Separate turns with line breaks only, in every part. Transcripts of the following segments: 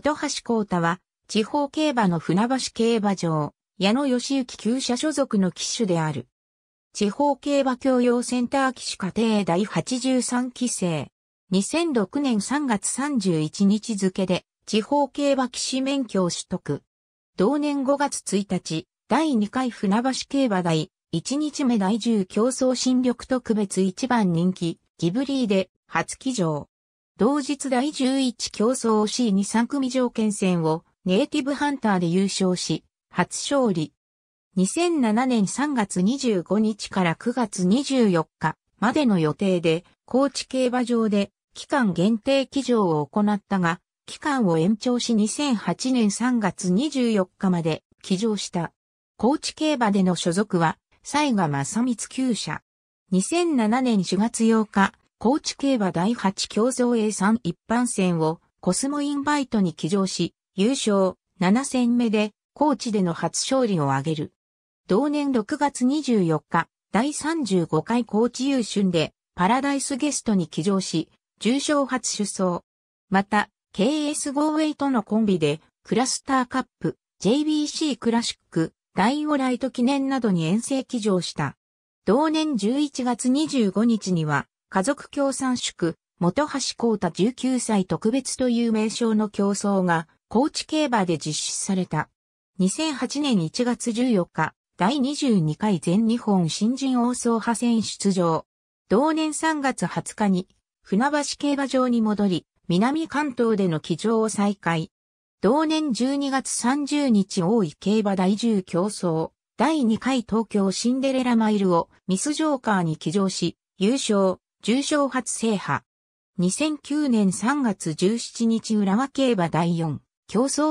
本橋光太は、地方競馬の船橋競馬場、矢野義行旧社所属の騎手である。地方競馬教養センター騎手家庭第83期生。2006年3月31日付で、地方競馬騎士免許を取得。同年5月1日、第2回船橋競馬台、1日目第10競争新緑特別1番人気、ギブリーで、初騎乗。同日第11競争 C23 組条件戦をネイティブハンターで優勝し、初勝利。2007年3月25日から9月24日までの予定で、高知競馬場で期間限定騎乗を行ったが、期間を延長し2008年3月24日まで騎乗した。高知競馬での所属は、西賀正光厩舎。2007年4月8日、高知競馬第8競争 A3 一般戦をコスモインバイトに起乗し、優勝7戦目で高知での初勝利を挙げる。同年6月24日、第35回高知優春でパラダイスゲストに起乗し、重賞初出走。また、KS5 ウェイとのコンビで、クラスターカップ、JBC クラシック、ダイオライト記念などに遠征起乗した。同年11月25日には、家族共産宿、元橋光太19歳特別という名称の競争が、高知競馬で実施された。2008年1月14日、第22回全日本新人王総派戦出場。同年3月20日に、船橋競馬場に戻り、南関東での騎乗を再開。同年12月30日大井競馬第10競争、第2回東京シンデレラマイルをミスジョーカーに騎乗し、優勝。重賞初制覇。2009年3月17日浦和競馬第4、競争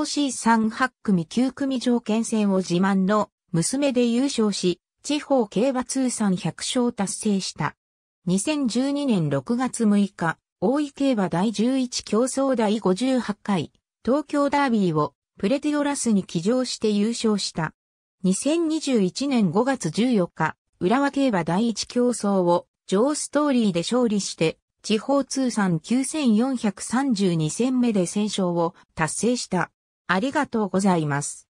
C38 組9組条件戦を自慢の娘で優勝し、地方競馬通算100勝達成した。2012年6月6日、大井競馬第11競争第58回、東京ダービーをプレティオラスに騎乗して優勝した。2021年5月14日、浦和競馬第1競争をジョーストーリーで勝利して、地方通算9432戦目で戦勝を達成した。ありがとうございます。